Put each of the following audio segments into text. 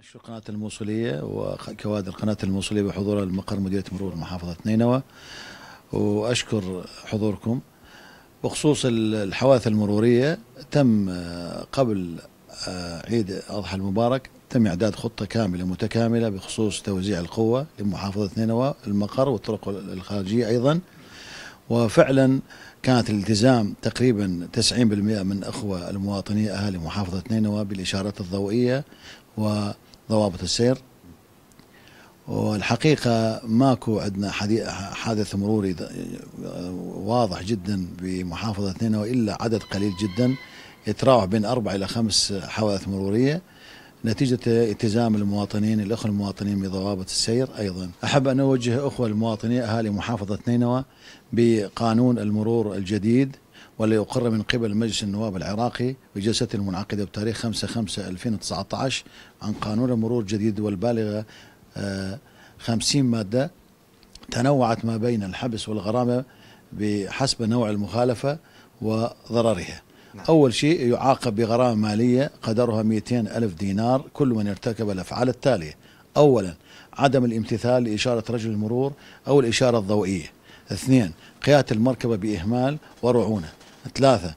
نشر قناة الموصلية وكوادر قناة الموصلية بحضور المقر مديرية مرور محافظة نينوى وأشكر حضوركم بخصوص الحوادث المرورية تم آه، قبل آه، عيد أضحى المبارك تم إعداد خطة كاملة متكاملة بخصوص توزيع القوة لمحافظة نينوى المقر والطرق الخارجية أيضا وفعلا كانت الالتزام تقريبا 90% من اخوه المواطنين اهالي محافظه نينوى بالاشارات الضوئيه وضوابط السير والحقيقة ماكو عندنا حادث مروري واضح جدا بمحافظة نينوى إلا عدد قليل جدا يتراوح بين أربع إلى خمس حوادث مرورية نتيجة التزام المواطنين الأخوة المواطنين بضوابط السير أيضا أحب أن أوجه أخوة المواطنين أهالي محافظة نينوى بقانون المرور الجديد والذي أقر من قبل مجلس النواب العراقي بجلسة المنعقدة بتاريخ 5/5/2019 عن قانون المرور الجديد والبالغة 50 آه، مادة تنوعت ما بين الحبس والغرامة بحسب نوع المخالفة وضررها نعم. أول شيء يعاقب بغرامة مالية قدرها 200 ألف دينار كل من ارتكب الأفعال التالية أولا عدم الامتثال لإشارة رجل المرور أو الإشارة الضوئية اثنين قيادة المركبة بإهمال ورعونة ثلاثة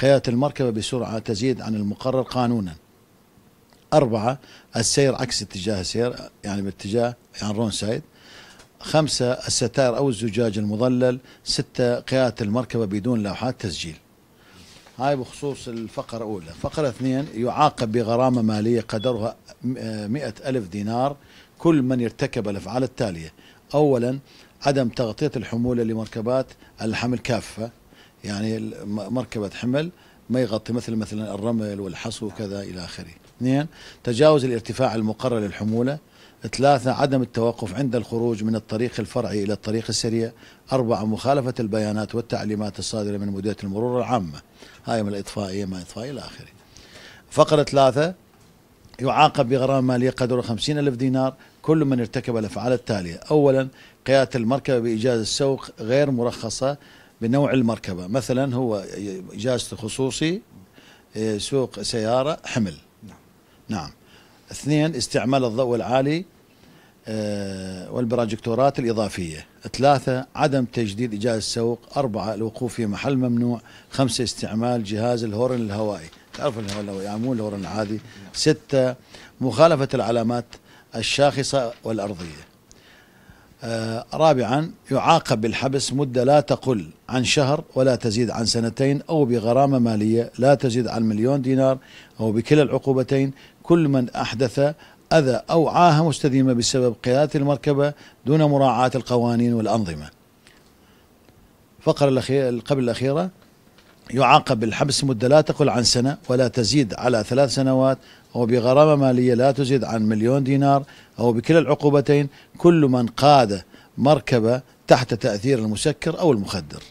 قيادة المركبة بسرعة تزيد عن المقرر قانونا أربعة السير عكس اتجاه السير يعني باتجاه يعني رون سايد خمسة الستائر أو الزجاج المظلل ستة قيادة المركبة بدون لوحات تسجيل هاي بخصوص الفقرة الأولى فقرة اثنين يعاقب بغرامة مالية قدرها مئة ألف دينار كل من ارتكب الأفعال التالية أولا عدم تغطية الحمولة لمركبات الحمل كافة يعني مركبة حمل ما يغطي مثل مثلا الرمل والحصو وكذا إلى آخره اثنين تجاوز الارتفاع المقرر للحمولة ثلاثة عدم التوقف عند الخروج من الطريق الفرعي إلى الطريق السريع أربعة مخالفة البيانات والتعليمات الصادرة من مديرية المرور العامة هاي من الإطفائية ما إطفائية إلى آخره فقرة ثلاثة يعاقب بغرامة مالية قدرها 50 ألف دينار كل من ارتكب الأفعال التالية أولا قيادة المركبة بإجازة السوق غير مرخصة بنوع المركبة مثلا هو إجازة خصوصي إيه، سوق سيارة حمل نعم, نعم. اثنين استعمال الضوء العالي آه، والبراجكتورات الإضافية ثلاثة عدم تجديد إجازة السوق أربعة الوقوف في محل ممنوع خمسة استعمال جهاز الهورن الهوائي تعرف الهورن الهوائي آه، مو الهورن العادي ستة مخالفة العلامات الشاخصة والأرضية آه، رابعا يعاقب بالحبس مدة لا تقل عن شهر ولا تزيد عن سنتين أو بغرامة مالية لا تزيد عن مليون دينار أو بكلا العقوبتين كل من أحدث أذى أو عاهة مستديمة بسبب قيادة المركبة دون مراعاة القوانين والأنظمة فقر الأخير قبل الأخيرة يعاقب بالحبس مدة لا تقل عن سنة ولا تزيد على ثلاث سنوات أو بغرامة مالية لا تزيد عن مليون دينار أو بكلا العقوبتين كل من قاد مركبة تحت تأثير المسكر أو المخدر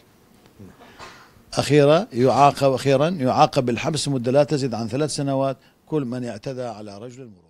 أخيرا يعاقب أخيرا يعاقب بالحبس مدة لا تزيد عن ثلاث سنوات كل من اعتدى على رجل المروءة